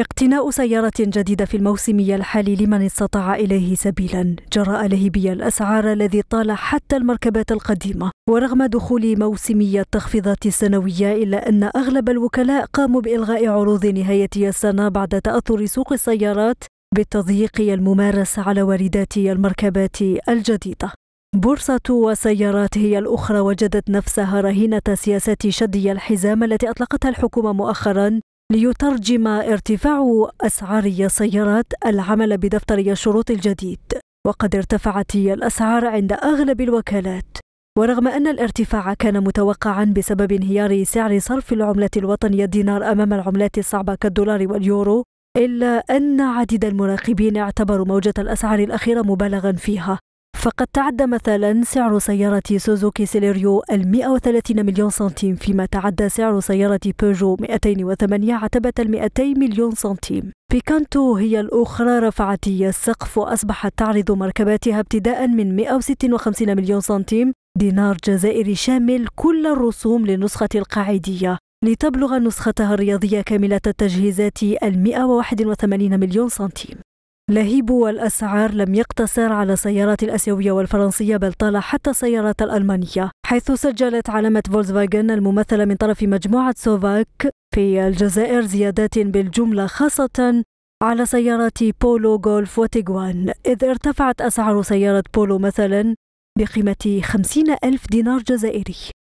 اقتناء سيارة جديدة في الموسم الحالي لمن استطاع إليه سبيلا جراء لهبي الأسعار الذي طال حتى المركبات القديمة ورغم دخول موسمي التخفيضات السنوية إلا أن أغلب الوكلاء قاموا بإلغاء عروض نهاية السنة بعد تأثر سوق السيارات بالتضييق الممارس على واردات المركبات الجديدة بورصة وسيارات هي الأخرى وجدت نفسها رهينة سياسات شد الحزام التي أطلقتها الحكومة مؤخرا ليترجم ارتفاع أسعار السيارات العمل بدفتر الشروط الجديد وقد ارتفعت الأسعار عند أغلب الوكالات ورغم أن الارتفاع كان متوقعا بسبب انهيار سعر صرف العملة الوطنية الدينار أمام العملات الصعبة كالدولار واليورو إلا أن عديد المراقبين اعتبروا موجة الأسعار الأخيرة مبالغا فيها فقد تعدى مثلا سعر سيارة سوزوكي سيليريو ال 130 مليون سنتيم فيما تعدى سعر سيارة بيجو 208 عتبة ال 200 مليون سنتيم بيكانتو هي الأخرى رفعت السقف وأصبحت تعرض مركباتها ابتداء من 156 مليون سنتيم دينار جزائري شامل كل الرسوم للنسخة القاعدية لتبلغ نسختها الرياضية كاملة التجهيزات ال 181 مليون سنتيم لهيب والأسعار لم يقتصر على السيارات الأسيوية والفرنسية بل طال حتى السيارات الألمانية حيث سجلت علامة فولkswagen الممثلة من طرف مجموعة سوفاك في الجزائر زيادات بالجملة خاصة على سيارات بولو غولف وتيغوان إذ ارتفعت أسعار سيارة بولو مثلا بقيمة 50 ألف دينار جزائري